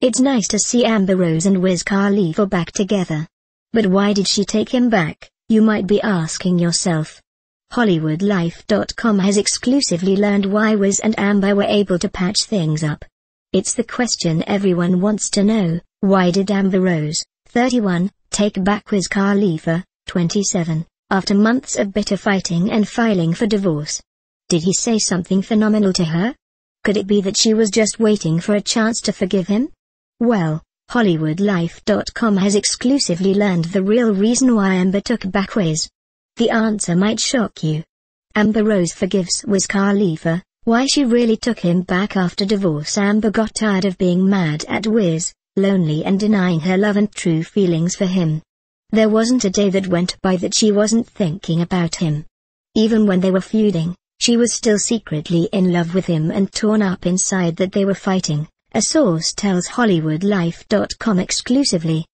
It's nice to see Amber Rose and Wiz Khalifa back together. But why did she take him back, you might be asking yourself. HollywoodLife.com has exclusively learned why Wiz and Amber were able to patch things up. It's the question everyone wants to know, why did Amber Rose, 31, take back Wiz Khalifa, 27, after months of bitter fighting and filing for divorce? Did he say something phenomenal to her? Could it be that she was just waiting for a chance to forgive him? Well, HollywoodLife.com has exclusively learned the real reason why Amber took back Wiz. The answer might shock you. Amber Rose forgives Wiz Khalifa, why she really took him back after divorce Amber got tired of being mad at Wiz, lonely and denying her love and true feelings for him. There wasn't a day that went by that she wasn't thinking about him. Even when they were feuding, she was still secretly in love with him and torn up inside that they were fighting a source tells HollywoodLife.com exclusively.